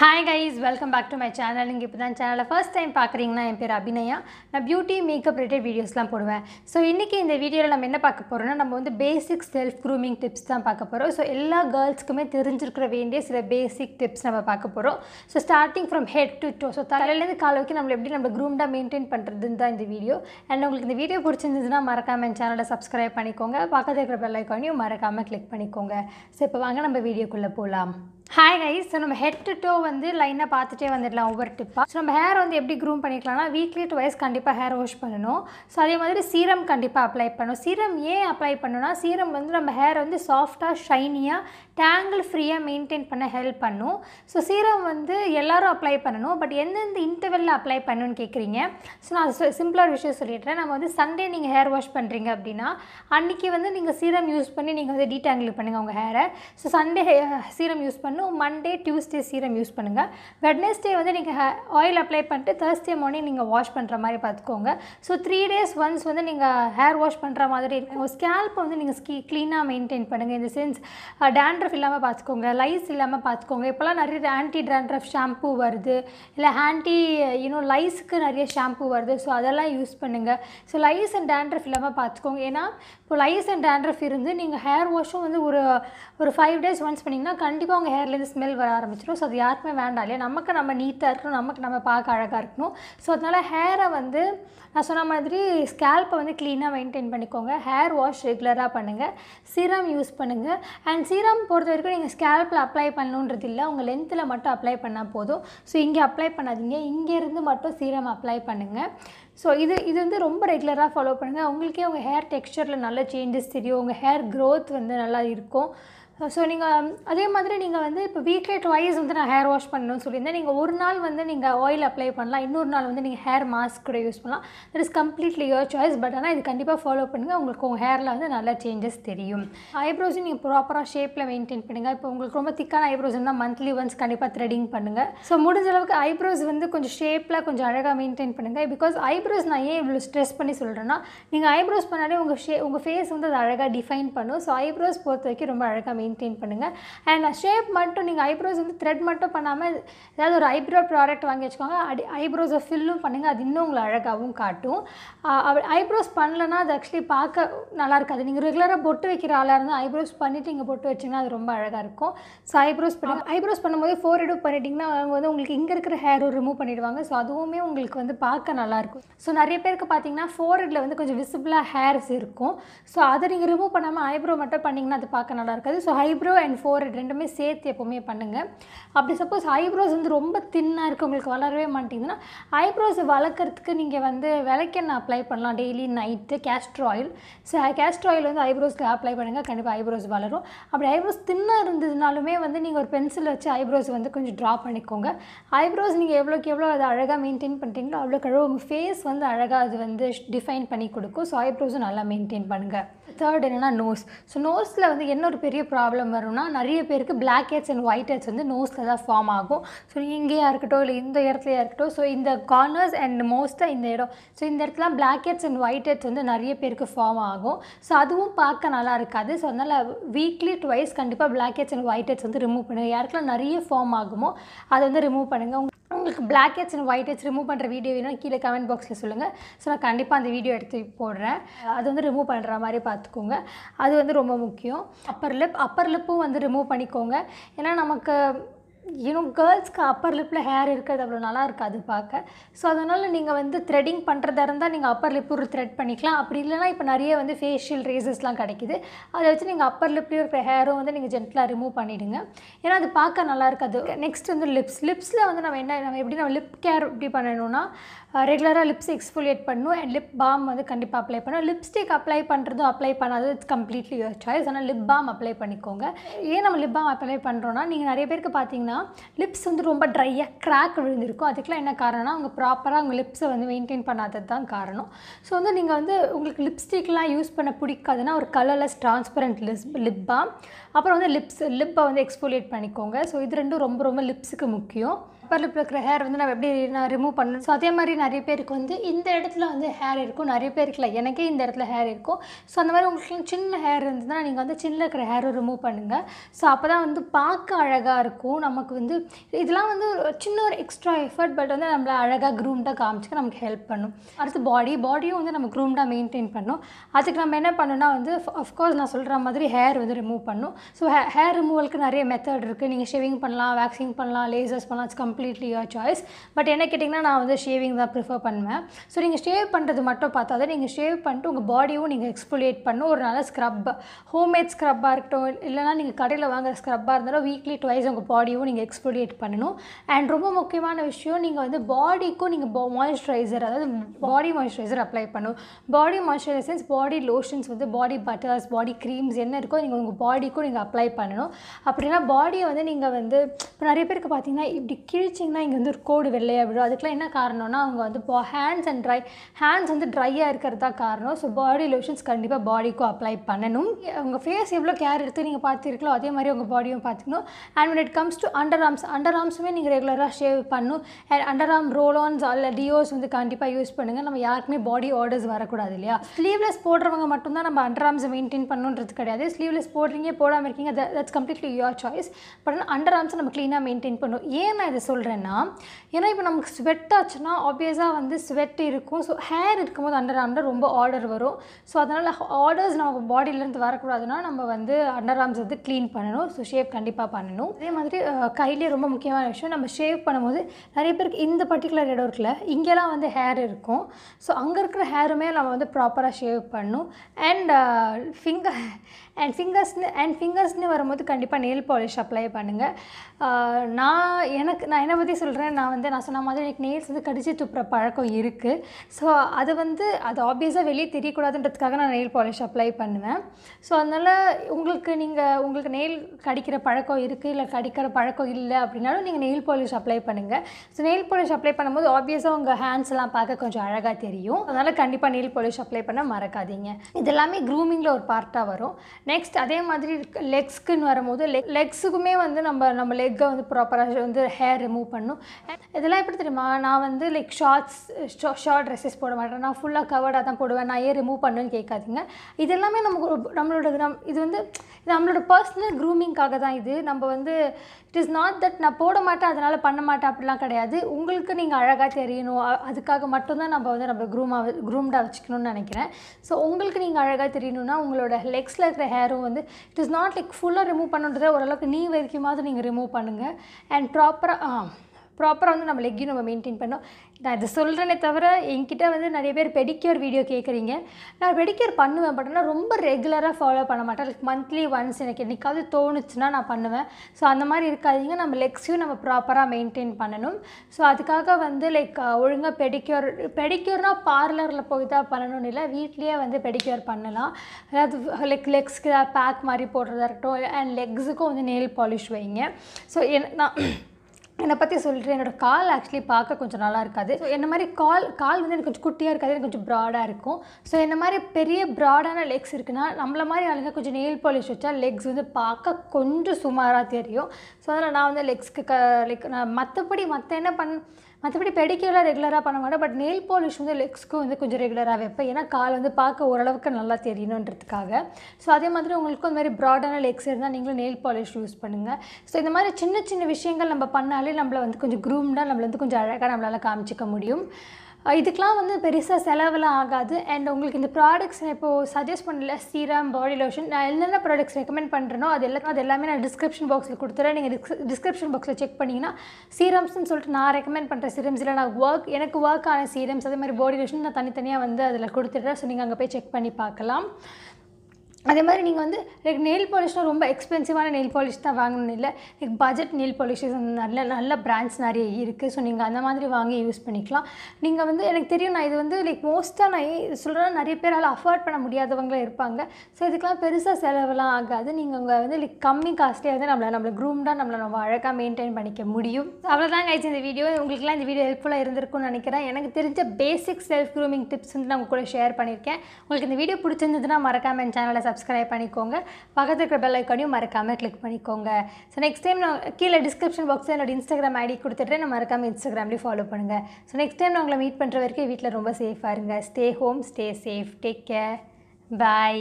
hi guys welcome back to my channel நீங்கள் இப்போ தான் சேனலை ஃபஸ்ட் டைம் பார்க்குறீங்கன்னா என் பேர் அபிநயா நான் பியூட்டி மேக்கப் ரிலேட்டட் வீடியோஸ்லாம் போடுவேன் ஸோ இன்றைக்கி இந்த வீடியோவில் நம்ம என்ன பார்க்க போகிறோம்னா நம்ம வந்து பேசிக் செல்ஃப் க்ரூமிங் டிப்ஸ் தான் பார்க்க போகிறோம் ஸோ எல்லா கேர்ள்ஸ்க்குமே தெரிஞ்சிருக்கிற வேண்டிய சில பேசிக் டிப்ஸ் நம்ம பார்க்க போகிறோம் so starting from head to toe so தலையிலேருந்து கால் வைக்க நம்ம எப்படி நம்ம க்ரூம்டாக மெயின்டைன் பண்ணுறதுன்னு தான் இந்த வீடியோ அண்ட் உங்களுக்கு இந்த வீடியோ பிடிச்சிருந்ததுன்னா மறக்காமல் என் சேனலை சப்ஸ்கிரைப் பண்ணிக்கோங்க பக்கத்தில் இருக்கிற பெல் மறக்காமல் கிளிக் பண்ணிக்கோங்க ஸோ இப்போ வாங்க நம்ம வீடியோக்குள்ளே போகலாம் ஹாய் கைஸ் ஸோ நம்ம ஹெட் டு டோ வந்து லைனாக பார்த்துட்டே வந்துடலாம் ஒவ்வொரு டிப்பாக ஸோ நம்ம ஹேர் வந்து எப்படி க்ரூம் பண்ணிக்கலாம்னா வீக்லி டுவைஸ் கண்டிப்பாக ஹேர் வாஷ் பண்ணணும் ஸோ அதே மாதிரி சீரம் கண்டிப்பாக அப்ளை பண்ணணும் சீரம் ஏன் அப்ளை பண்ணணும்னா சீரம் வந்து நம்ம ஹேர் வந்து சாஃப்டாக ஷைனியாக டேங்கிள் ஃப்ரீயாக மெயின்டைன் பண்ண ஹெல்ப் பண்ணும் ஸோ சீரம் வந்து எல்லோரும் அப்ளை பண்ணணும் பட் எந்தெந்த இன்டர்வெல்லில் அப்ளை பண்ணணும்னு கேட்குறீங்க ஸோ நான் சிம்பிளாக விஷயம் சொல்லிடுறேன் நம்ம வந்து சண்டே நீங்கள் ஹேர் வாஷ் பண்ணுறீங்க அப்படின்னா அன்றைக்கி வந்து நீங்கள் சீரம் யூஸ் பண்ணி நீங்கள் வந்து டீடேங்கிள் பண்ணுங்கள் உங்கள் ஹேரை ஸோ சண்டே சீரம் யூஸ் பண்ணும் மண்டே டியூஸ்டே சீரம் யூஸ் பண்ணுங்கள் வெட்னஸ்டே வந்து நீங்கள் ஆயில் அப்ளை பண்ணிட்டு தேர்ஸ்டே மார்னிங் நீங்கள் வாஷ் பண்ணுற மாதிரி பார்த்துக்கோங்க ஸோ த்ரீ டேஸ் ஒன்ஸ் வந்து நீங்கள் ஹேர் வாஷ் பண்ணுற மாதிரி இருக்கும் ஸ்கேல்ப்பை வந்து நீங்கள் ஸ்கீ க்ளீனாக மெயின்டைன் பண்ணுங்கள் இந்த சென்ஸ் டேண்ட் டேண்ட்ரஃப் இல்லாமல் பார்த்துக்கோங்க லைஸ் இல்லாமல் பார்த்துக்கோங்க இப்போலாம் நிறைய ஆன்டி டேண்ட்ரஃப் ஷாம்பு வருது இல்லை ஆன்டி இன்னும் லைஸுக்கு நிறைய ஷாம்பு வருது ஸோ அதெல்லாம் யூஸ் பண்ணுங்கள் ஸோ லைஸ் அண்ட் டேண்ட்ரஃப் இல்லாமல் பார்த்துக்கோங்க ஏன்னா இப்போ லைஸ் அண்ட் டேண்ட்ரஃப் இருந்து நீங்கள் ஹேர் வாஷும் வந்து ஒரு ஒரு ஃபைவ் டேஸ் ஒன்ஸ் பண்ணிங்கன்னா கண்டிப்பாக உங்கள் ஹேர்லேருந்து ஸ்மெல் வர ஆரம்பிச்சிடும் ஸோ அது யாருக்குமே வேண்டாம் இல்லையா நமக்கு நம்ம நீட்டாக இருக்கணும் நமக்கு நம்ம பார்க்க அழகாக இருக்கணும் ஸோ அதனால் ஹேரை வந்து நான் சொன்ன மாதிரி ஸ்கேல்ப்பை வந்து க்ளீனாக மெயின்டைன் பண்ணிக்கோங்க ஹேர் வாஷ் ரெகுலராக பண்ணுங்கள் சீரம் யூஸ் பண்ணுங்கள் அண்ட் சீரம் போ பொறுத்த வரைக்கும் நீங்கள் ஸ்கேல்பில் அப்ளை பண்ணணுன்றது இல்லை உங்கள் லென்த்தில் மட்டும் அப்ளை பண்ணால் போதும் ஸோ இங்கே அப்ளை பண்ணாதீங்க இங்கேருந்து மட்டும் சீரம் அப்ளை பண்ணுங்கள் ஸோ இது இது வந்து ரொம்ப ரெகுலராக ஃபாலோ பண்ணுங்கள் உங்களுக்கே உங்கள் ஹேர் டெக்ஸ்டரில் நல்ல சேஞ்சஸ் தெரியும் உங்கள் ஹேர் க்ரோத் வந்து நல்லா இருக்கும் ஸோ நீங்கள் அதே மாதிரி நீங்கள் வந்து இப்போ வீக்லி ட்வைஸ் வந்து நான் ஹேர் வாஷ் பண்ணணும்னு சொல்லியிருந்தேன் நீங்கள் ஒரு நாள் வந்து நீங்கள் ஆயில் அப்ளை பண்ணலாம் இன்னொரு நாள் வந்து நீங்கள் ஹேர் மாஸ்க் கூட யூஸ் பண்ணலாம் that is completely your choice but ஆனால் இது கண்டிப்பாக ஃபாலோ பண்ணுங்கள் உங்களுக்கு உங்கள் ஹேரில் வந்து நல்ல சேஞ்சஸ் தெரியும் ஐப்ரோஸும் நீங்கள் ப்ராப்பராக ஷேப்பில் மெயின்டைன் பண்ணுங்கள் இப்போ உங்களுக்கு ரொம்ப திக்கான ஐப்ரோஸ் இருந்தால் மந்த்லி ஒன்ஸ் கண்டிப்பாக த்ரெடிங் பண்ணுங்கள் ஸோ முடிஞ்ச அளவுக்கு ஐப்ரோஸ் வந்து கொஞ்சம் ஷேப்பில் கொஞ்சம் அழகாக மெயின்டைன் பண்ணுங்கள் பிகாஸ் ஐப்ரோஸ் நான் ஏன் இவ்வளோ ஸ்ட்ரெஸ் பண்ணி சொல்கிறேன்னா நீங்கள் ஐப்ரோஸ் பண்ணாலே உங்கள் ஷே உங்கள் ஃபேஸ் வந்து அது அழகாக டிஃபைன் பண்ணும் ஸோ ஐப்ரோஸ் பொறுத்த வரைக்கும் ரொம்ப அழகாக மெயின் மெயின்டைன் பண்ணுங்கள் அண்ட் ஷேப் மட்டும் நீங்கள் ஐப்ரோஸ் வந்து த்ரெட் மட்டும் பண்ணாமல் ஏதாவது ஒரு ஐப்ரோ ப்ராடக்ட் வாங்கி வச்சுக்கோங்க அடி ஐப்ரோஸை ஃபில்லும் பண்ணுங்கள் அது இன்னும் உங்களை அழகாகவும் காட்டும் ஐப்ரோஸ் பண்ணலன்னா அது ஆக்சுவலி பார்க்க நல்லா இருக்காது நீங்கள் ரெகுலராக பொட்டு வைக்கிற ஆளாக இருந்தால் ஐப்ரோஸ் பண்ணிவிட்டு இங்கே பொட்டு வச்சிங்கன்னா அது ரொம்ப அழகாக இருக்கும் ஸோ ஐப்ரோஸ் பண்ணி ஐப்ரோஸ் பண்ணும்போது ஃபோர் எடுப் பண்ணிட்டிங்கன்னா அவங்க வந்து உங்களுக்கு இங்கே இருக்கிற ஹேரும் ரிமூவ் பண்ணிடுவாங்க ஸோ அதுவுமே உங்களுக்கு வந்து பார்க்க நல்லாயிருக்கும் ஸோ நிறைய பேருக்கு பார்த்தீங்கன்னா ஃபோர் ஹெட்டில் வந்து கொஞ்சம் விசிபிளாக ஹேர்ஸ் இருக்கும் ஸோ அதை நீங்கள் ரிமூவ் பண்ணாமல் ஐப்ரோ மட்டும் பண்ணிங்கன்னா அது பார்க்க நல்லா இருக்காது ஸோ ஐப்ரோ அண்ட் ஃபோர் ரெண்டுமே சேர்த்து எப்போவுமே பண்ணுங்கள் அப்படி சப்போஸ் ஐப்ரோஸ் வந்து ரொம்ப தின்னாக இருக்குது உங்களுக்கு வளரவே மாட்டேங்குதுன்னா ஐப்ரோஸ் வளர்க்குறதுக்கு நீங்கள் வந்து விளக்கெண்ணெய் அப்ளை பண்ணலாம் daily night castor oil so castor oil வந்து ஐப்ரோஸ்க்கு அப்ளை பண்ணுங்கள் கண்டிப்பாக ஐப்ரோஸ் வளரும் அப்படி ஐப்ரோஸ் தின்னாக இருந்ததுனாலுமே வந்து நீங்கள் ஒரு பென்சில் வச்சு ஐப்ரோஸ் வந்து கொஞ்சம் ட்ரா பண்ணிக்கோங்க ஐப்ரோஸ் நீங்கள் எவ்வளோக்கு எவ்வளோ அதை அழகாக மெயின்டைன் பண்ணுறீங்களோ அவ்வளோக்கு அழகாக உங்கள் ஃபேஸ் வந்து அழகாக அது வந்து டிஃபைன் பண்ணி கொடுக்கும் ஸோ ஐப்ரோஸும் நல்லா மெயின்டைன் பண்ணுங்கள் தேர்ட் என்னென்னா நோஸ் ஸோ நோஸில் வந்து என்ன ஒரு பெரிய ப்ராப்ளம் வரும்னா நிறைய பேருக்கு blackheads and whiteheads வந்து நோஸில் தான் ஃபார்ம் ஆகும் ஸோ இங்கேயா இருக்கட்டும் இல்லை இந்த இடத்துலையா இருக்கட்டும் ஸோ இந்த கார்னர்ஸ் அண்ட் மோஸ்ட்டாக இந்த இடம் ஸோ இந்த இடத்துல blackheads and whiteheads வந்து நிறைய பேருக்கு ஃபார்ம் ஆகும் ஸோ அதுவும் பார்க்க நல்லா இருக்காது ஸோ அதனால் வீக்லி ட்வைஸ் கண்டிப்பாக blackheads and whiteheads வந்து ரிமூவ் பண்ணுங்கள் யாருக்கெல்லாம் நிறைய ஃபார்ம் ஆகுமோ அதை வந்து ரிமூவ் பண்ணுங்கள் உங்களுக்கு blackheads and whiteheads remove பண்ணுற வீடியோ வேணும் கீழே கமெண்ட் பாக்ஸில் சொல்லுங்கள் ஸோ நான் கண்டிப்பாக அந்த வீடியோ எடுத்து போடுறேன் அது வந்து ரிமூவ் பண்ணுற மாதிரி பார்த்துக்கோங்க அது வந்து ரொம்ப முக்கியம் அப்பர் லிப் அப்பர் லிப்பும் வந்து ரிமூவ் பண்ணிக்கோங்க ஏன்னா நமக்கு யூனோ கேர்ள்ஸ்க்கு அப்பர் லிப்பில் ஹேர் இருக்கிறது அவ்வளோ நல்லா இருக்காது பார்க்க ஸோ அதனால் நீங்கள் வந்து த்ரெட்டிங் பண்ணுறதா இருந்தால் நீங்கள் அப்பர் லிப் ஒரு த்ரெட் பண்ணிக்கலாம் அப்படி இல்லைனா இப்போ நிறைய வந்து ஃபேஷியல் ரேசஸ்லாம் கிடைக்கிது அதை வச்சு நீங்கள் அப்பர் லிப்லேயும் இருக்கிற ஹேரும் வந்து நீங்கள் ஜென்டலாக ரிமூவ் பண்ணிவிடுங்க ஏன்னா அது பார்க்க நல்லா இருக்காது நெக்ஸ்ட் வந்து லிப்ஸ் லிப்ஸில் வந்து நம்ம என்ன நம்ம எப்படி நம்ம லிப் கேர் எப்படி பண்ணணும்னா ரெகுலராக லிப்ஸ் எக்ஸ்ஃபோலியேட் பண்ணணும் அண்ட் லிப் பாம் வந்து கண்டிப்பாக அப்ளை பண்ணணும் லிப்ஸ்டிக் அப்ளை பண்ணுறதும் அப்ளை பண்ணாதது இட்ஸ் கம்ப்ளீட்லி யுவர் சாய்ஸ் ஆனால் லிப் பாம் அப்ளை பண்ணிக்கோங்க ஏன் நம்ம லிப் பாம் அப்ளை பண்ணுறோன்னா நீங்கள் நிறைய பேருக்கு பார்த்தீங்கன்னா பார்த்தீங்கன்னா லிப்ஸ் வந்து ரொம்ப ட்ரையாக க்ராக் விழுந்திருக்கும் அதுக்கெலாம் என்ன காரணம்னா அவங்க ப்ராப்பராக அவங்க லிப்ஸை வந்து மெயின்டைன் பண்ணாதது தான் காரணம் ஸோ வந்து நீங்கள் வந்து உங்களுக்கு லிப்ஸ்டிக்லாம் யூஸ் பண்ண பிடிக்காதுன்னா ஒரு கலர்லெஸ் டிரான்ஸ்பரண்ட் லிப் லிப்பாக அப்புறம் வந்து லிப்ஸ் லிப்பை வந்து எக்ஸ்போலியேட் பண்ணிக்கோங்க ஸோ இது ரெண்டும் ரொம்ப ரொம்ப லிப்ஸுக்கு முக்கியம் அப்பர் லிப்பில் இருக்கிற ஹேர் வந்து நம்ம எப்படி நான் ரிமூவ் பண்ணணும் ஸோ அதே மாதிரி நிறைய பேருக்கு வந்து இந்த இடத்துல வந்து ஹேர் இருக்கும் நிறைய பேருக்கு இல்லை எனக்கே இந்த இடத்துல ஹேர் இருக்கும் ஸோ அந்த மாதிரி உங்களுக்கு சின்ன ஹேர் இருந்ததுன்னா நீங்கள் வந்து சின்ன இருக்கிற ஹேரும் ரிமூவ் பண்ணுங்கள் ஸோ அப்போ தான் வந்து பார்க்க அழகாக இருக்கும் நமக்கு வந்து இதெல்லாம் வந்து ஒரு சின்ன ஒரு எக்ஸ்ட்ரா எஃபர்ட் பட் வந்து நம்மளை அழகாக க்ரூம்டாக காமிச்சிக்க நமக்கு ஹெல்ப் பண்ணும் அடுத்து பாடி பாடியும் வந்து நம்ம க்ரூம்டாக மெயின்டைன் பண்ணும் அதுக்கு நம்ம என்ன பண்ணணும்னா வந்து அஃப்கோர்ஸ் நான் சொல்கிற மாதிரி ஹேர் வந்து ரிமூவ் பண்ணும் ஸோ ஹேர் ரிமூவலுக்கு நிறைய மெத்தட் இருக்குது நீங்கள் ஷேவிங் பண்ணலாம் வேக்சிங் பண்ணலாம் லேசர்ஸ் பண்ணலாம் கம்ப்ளீட்லி யுவர் சாய்ஸ் பட் என்ன கேட்டிங்கன்னா நான் வந்து ஷேவிங் தான் ப்ரிஃபர் பண்ணுவேன் ஸோ நீங்கள் ஷேவ் பண்ணுறது மட்டும் பார்த்தா தான் நீங்கள் ஷேவ் பண்ணிட்டு உங்கள் பாடியும் நீங்கள் எக்ஸ்ப்ளேட் பண்ணும் ஒரு நல்ல ஸ்க்ரப் ஹோம்மேட் ஸ்க்ரப்பாக இருக்கட்டும் இல்லைனா நீங்கள் கடையில் வாங்குற ஸ்க்ரப்பாக இருந்தாலும் வீக்லி ட்வைஸ் உங்கள் பாடியும் நீங்கள் எக்ஸ்ப்ளேட் பண்ணணும் அண்ட் ரொம்ப முக்கியமான விஷயம் நீங்கள் வந்து பாடிக்கும் நீங்கள் மாய்ஸ்சரைசர் அதாவது பாடி மாய்ஸ்சரைசர் அப்ளை பண்ணணும் பாடி மாய்ஸ்சரைசர்ஸ் பாடி லோஷன்ஸ் வந்து பாடி பட்டர்ஸ் பாடி க்ரீம்ஸ் என்ன இருக்கோ நீங்கள் உங்கள் பாடிக்கும் நீங்கள் அப்ளை பண்ணணும் அப்படின்னா பாடியை வந்து நீங்கள் வந்து இப்போ நிறைய பேருக்கு பார்த்தீங்கன்னா இப்படி கீழ் ப்ளீச்சிங்னா இங்கே வந்து ஒரு கோடு வெள்ளையாக விழும் அதுக்கெலாம் என்ன காரணம்னா அவங்க வந்து இப்போ ஹேண்ட்ஸ் அண்ட் ட்ரை ஹேண்ட்ஸ் வந்து ட்ரையாக இருக்கிறது தான் காரணம் ஸோ பாடி லோஷன்ஸ் கண்டிப்பாக பாடிக்கும் அப்ளை பண்ணணும் உங்கள் ஃபேஸ் எவ்வளோ கேர் எடுத்து நீங்கள் பார்த்துருக்கலோ அதே மாதிரி உங்கள் பாடியும் பார்த்துக்கணும் and when it comes to underarms அண்டர் ஆர்ம்ஸுமே நீங்கள் ரெகுலராக ஷேவ் பண்ணும் அண்டர் ஆர்ம் ரோலான்ஸ் அல்ல டியோஸ் வந்து கண்டிப்பாக யூஸ் பண்ணுங்கள் நம்ம யாருக்குமே பாடி ஆர்டர்ஸ் வரக்கூடாது இல்லையா ஸ்லீவ்லெஸ் போடுறவங்க மட்டும்தான் நம்ம அண்டர் ஆர்ம்ஸ் மெயின்டைன் பண்ணுன்றது கிடையாது ஸ்லீவ்லெஸ் போடுறீங்க போடாமல் இருக்கீங்க that's completely your choice but underarms நம்ம க்ளீனாக மெயின்டைன் பண்ணணும் ஏன் நான் இதை சொல்ல சொல்கிறேன்னா ஏன்னா இப்போ நமக்கு ஸ்வெட் ஆச்சுன்னா ஆப்வியஸாக வந்து ஸ்வெட் இருக்கும் ஸோ ஹேர் இருக்கும்போது அண்டர் ஆர்ம்ஸில் ரொம்ப ஆர்டர் வரும் ஸோ அதனால் ஆர்டர்ஸ் நம்ம பாடியிலேருந்து வரக்கூடாதுன்னா நம்ம வந்து அண்டர் ஆர்ம்ஸ் வந்து க்ளீன் பண்ணணும் ஸோ ஷேவ் கண்டிப்பாக பண்ணணும் அதே மாதிரி கையிலே ரொம்ப முக்கியமான விஷயம் நம்ம ஷேவ் பண்ணும்போது நிறைய பேருக்கு இந்த பர்டிகுலர் இடம் இருக்குல்ல இங்கெல்லாம் வந்து ஹேர் இருக்கும் ஸோ அங்கே இருக்கிற ஹேருமே நம்ம வந்து ப்ராப்பராக ஷேவ் பண்ணணும் அண்ட் ஃபிங்கர் அண்ட் ஃபிங்கர்ஸ்னு அண்ட் ஃபிங்கர்ஸ்னு வரும்போது கண்டிப்பாக நெயில் பாலிஷ் அப்ளை பண்ணுங்கள் நான் எனக்கு நான் என்னை பற்றி சொல்கிறேன் நான் வந்து நான் சொன்ன மாதிரி எனக்கு நெயில்ஸ் வந்து கடிச்சு துப்புற பழக்கம் இருக்குது ஸோ அது வந்து அது ஆப்வியஸாக வெளியே தெரியக்கூடாதுன்றதுக்காக நான் நெயில் பாலிஷ் அப்ளை பண்ணுவேன் ஸோ அதனால் உங்களுக்கு நீங்கள் உங்களுக்கு நெயில் கடிக்கிற பழக்கம் இருக்குது இல்லை கடிக்கிற பழக்கம் இல்லை அப்படின்னாலும் நீங்கள் நெயில் பாலிஷ் அப்ளை பண்ணுங்கள் ஸோ நெயில் பாலிஷ் அப்ளை பண்ணும்போது ஆப்வியஸாக உங்கள் ஹேண்ட்ஸ்லாம் பார்க்க கொஞ்சம் அழகாக தெரியும் அதனால் கண்டிப்பாக நெயில் பாலிஷ் அப்ளை பண்ண மறக்காதீங்க இது எல்லாமே க்ரூமிங்கில் ஒரு பார்ட்டாக வரும் நெக்ஸ்ட் அதே மாதிரி லெக்ஸ்க்குன்னு வரும்போது லெக் லெக்ஸுக்குமே வந்து நம்ம நம்ம லெக்கை வந்து ப்ராப்பராக வந்து ஹேர் ரிமூவ் மூவ் பண்ணும் இதெல்லாம் எப்படி தெரியுமா நான் வந்து லைக் ஷார்ட்ஸ் ஷார்ட் ட்ரெஸ்ஸஸ் போட மாட்டேன் நான் ஃபுல்லாக கவர்டாக தான் போடுவேன் நான் ஏன் ரிமூவ் பண்ணுன்னு கேட்காதீங்க இது எல்லாமே நமக்கு நம்மளோட இது வந்து இது நம்மளோட பர்சனல் க்ரூமிங்காக தான் இது நம்ம வந்து இட் இஸ் நாட் தட் நான் போட மாட்டேன் அதனால் பண்ண மாட்டேன் அப்படிலாம் கிடையாது உங்களுக்கு நீங்கள் அழகாக தெரியணும் அதுக்காக மட்டும்தான் நம்ம வந்து நம்ம க்ரூமாக க்ரூம்டாக வச்சுக்கணும்னு நினைக்கிறேன் ஸோ உங்களுக்கு நீங்கள் அழகாக தெரியணும்னா உங்களோட லெக்ஸில் இருக்கிற ஹேரும் வந்து இட் இஸ் நாட் லைக் ஃபுல்லாக ரிமூவ் பண்ணுன்றதை ஓரளவுக்கு நீ மாதிரி நீங்கள் ரிமூவ் பண்ணுங்கள் அண்ட் ப்ராப்பராக ப்ராப்பராக வந்து நம்ம லெக்கையும் நம்ம மெயின்டைன் பண்ணோம் நான் இதை சொல்கிறேனே தவிர என்கிட்ட வந்து நிறைய பேர் பெடிக்யூர் வீடியோ கேட்குறீங்க நான் பெடிக்யூர் பண்ணுவேன் பட் ஆனால் ரொம்ப ரெகுலராக ஃபாலோ பண்ண மாட்டேன் லைக் மந்த்லி ஒன்ஸ் எனக்கு என்றைக்காவது தோணுச்சுன்னா நான் பண்ணுவேன் ஸோ அந்த மாதிரி இருக்காதிங்க நம்ம லெக்ஸையும் நம்ம ப்ராப்பராக மெயின்டைன் பண்ணணும் ஸோ அதுக்காக வந்து லைக் ஒழுங்காக பெடிக்யூர் பெடிக்யூர்னால் பார்லரில் போய் தான் பண்ணணும்னு இல்லை வீட்லேயே வந்து பெடிக்யூர் பண்ணலாம் அதாவது லைக் லெக்ஸ்க்கு பேக் மாதிரி போடுறதா இருக்கட்டும் அண்ட் லெக்ஸுக்கும் வந்து நெயில் பாலிஷ் வைங்க ஸோ நான் என்னை பற்றி சொல்லிட்டு என்னோடய கால் ஆக்சுவலி பார்க்க கொஞ்சம் நல்லா இருக்காது ஸோ என்ன மாதிரி கால் கால் வந்து எனக்கு கொஞ்சம் குட்டியாக இருக்காது எனக்கு கொஞ்சம் ப்ராடாக இருக்கும் ஸோ என்ன மாதிரி பெரிய ப்ராடான லெக்ஸ் இருக்குன்னா நம்மள மாதிரி ஆளுங்க கொஞ்சம் நெயில் பாலிஷ் வச்சா லெக்ஸ் வந்து பார்க்க கொஞ்சம் சுமாராக தெரியும் ஸோ அதனால் நான் வந்து லெக்ஸ்க்கு க லைக் நான் மற்றபடி மற்ற என்ன பண்ண மற்றபடி பெடிக்கியூலாம் ரெகுலராக பண்ண மாட்டேன் பட் நெயில் பாலிஷ் வந்து லெக்ஸ்க்கும் வந்து கொஞ்சம் ரெகுலராக வைப்பேன் ஏன்னா கால் வந்து பார்க்க ஓரளவுக்கு நல்லா தெரியணுன்றதுக்காக ஸோ அதே மாதிரி உங்களுக்கும் அந்த மாதிரி ப்ராடான லெக்ஸ் இருந்தால் நீங்களும் நெயில் பாலிஷ் யூஸ் பண்ணுங்கள் ஸோ இந்த மாதிரி சின்ன சின்ன விஷயங்கள் நம்ம பண்ணாலே நம்மளை வந்து கொஞ்சம் க்ரூம்டாக நம்மளை வந்து கொஞ்சம் அழகாக நம்மளால் காமிச்சிக்க முடியும் இதுக்கெலாம் வந்து பெருசாக செலவெல்லாம் ஆகாது அண்ட் உங்களுக்கு இந்த ப்ராடக்ட்ஸ் நான் இப்போது சஜஸ்ட் பண்ணல சீரம் பாடி லோஷன் நான் என்னென்ன ப்ராடக்ட்ஸ் ரெக்கமெண்ட் பண்ணுறேனோ அது எல்லாத்தையும் அது எல்லாமே நான் டிஸ்கிரிப்ஷன் பாக்ஸில் கொடுத்துறேன் நீங்கள் டிஸ்கிரிப்ஷன் பாக்ஸில் செக் பண்ணிங்கன்னா சீரம்ஸ்னு சொல்லிட்டு நான் ரெக்கமெண்ட் பண்ணுற சீரம்ஸில் நான் ஒர்க் எனக்கு ஒர்க் ஆன சீரம்ஸ் அதே மாதிரி பாடி லோஷன் நான் தனித்தனியாக வந்து அதில் கொடுத்துட்றேன் ஸோ நீங்கள் அங்கே போய் செக் பண்ணி பார்க்கலாம் அதே மாதிரி நீங்கள் வந்து லைக் நெயில் பாலிஷ்னால் ரொம்ப எக்ஸ்பென்சிவான நெயில் பாலிஷ் தான் வாங்கணும் இல்லை லைக் பட்ஜெட் நெயில் பாலிஷஸ் நல்ல நல்ல பிராண்ட்ஸ் நிறைய இருக்குது ஸோ நீங்கள் அந்த மாதிரி வாங்கி யூஸ் பண்ணிக்கலாம் நீங்கள் வந்து எனக்கு தெரியும் நான் இது வந்து லைக் மோஸ்ட்டாக நான் சொல்கிறேன் நிறைய பேரால் அஃபோர்ட் பண்ண முடியாதவங்களும் இருப்பாங்க ஸோ இதுக்கெலாம் பெருசாக செலவெல்லாம் ஆகாது நீங்கள் உங்கள் வந்து லைக் கம்மி காஸ்ட்லேயே வந்து நம்மளை நம்மளை க்ரூம்டாக நம்மளை நம்ம அழகாக மெயின்டைன் பண்ணிக்க முடியும் அவ்வளோதான் ஆயிடுச்சு இந்த வீடியோ உங்களுக்குலாம் இந்த வீடியோ ஹெல்ப்ஃபுல்லாக இருந்திருக்கும்னு நினைக்கிறேன் எனக்கு தெரிஞ்ச பேசிக் செல்ஃப் க்ரூமிங் டிப்ஸ் வந்து நான் உங்கள் கூட ஷேர் பண்ணியிருக்கேன் உங்களுக்கு இந்த வீடியோ பிடிச்சிருந்ததுன்னா மறக்காமல் என் சேனலை சப்ஸ்கிரைப் பண்ணிக்கோங்க பக்கத்தில் இருக்கிற பெல் ஐக்கானையும் மறக்காமல் கிளிக் பண்ணிக்கோங்க ஸோ நெக்ஸ்ட் டைம் நான் கீழே டிஸ்கிரிப்ஷன் பாக்ஸில் என்னோட இன்ஸ்டாகிராம் ஐடி கொடுத்துட்டு நான் மறக்காமல் இன்ஸ்டாகிராம்லேயும் ஃபாலோ பண்ணுங்கள் ஸோ நெக்ஸ்ட் டைம் நான் உங்களை மீட் பண்ணுற வரைக்கும் வீட்டில் ரொம்ப சேஃபாக இருங்க stay home stay safe take care பாய்